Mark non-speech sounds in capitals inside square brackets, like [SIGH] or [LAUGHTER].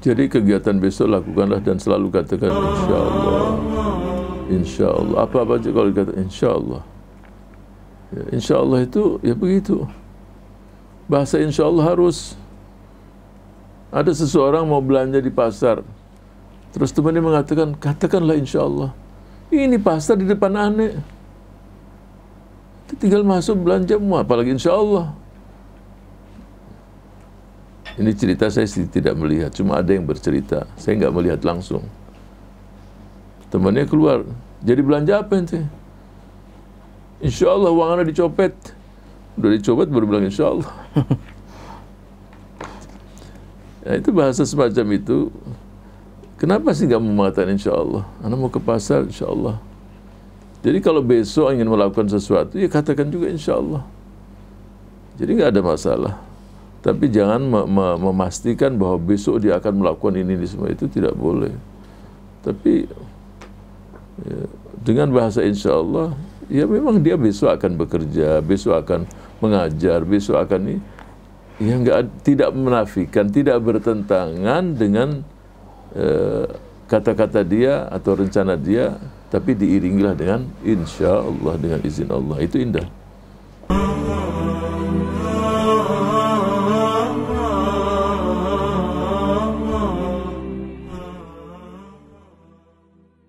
Jadi kegiatan besok lakukanlah dan selalu katakan insya Allah. Insya Allah. Apa-apa aja kalau dikata insya Allah. Ya, insya Allah itu ya begitu. Bahasa insya Allah harus. Ada seseorang mau belanja di pasar. Terus temannya mengatakan, katakanlah insya Allah. Ini pasar di depan aneh. Tinggal masuk belanja mu, apalagi insya Allah. Ini cerita saya tidak melihat, cuma ada yang bercerita. Saya nggak melihat langsung. Temannya keluar, jadi belanja apa ente? Insya Allah uang anda dicopet. Udah dicopet baru bilang insya Allah. ya, [LAUGHS] nah, itu bahasa semacam itu. Kenapa sih nggak mau mengatakan insya Allah? Anda mau ke pasar insya Allah. Jadi kalau besok ingin melakukan sesuatu, ya katakan juga insya Allah. Jadi nggak ada masalah. Tapi jangan me me memastikan bahwa besok dia akan melakukan ini, di semua itu tidak boleh. Tapi ya, dengan bahasa insya Allah, ya memang dia besok akan bekerja, besok akan mengajar, besok akan ini. Ya nggak tidak menafikan, tidak bertentangan dengan eh, kata-kata eh, dia atau rencana dia, tapi diiringilah dengan insya Allah dengan izin Allah itu indah.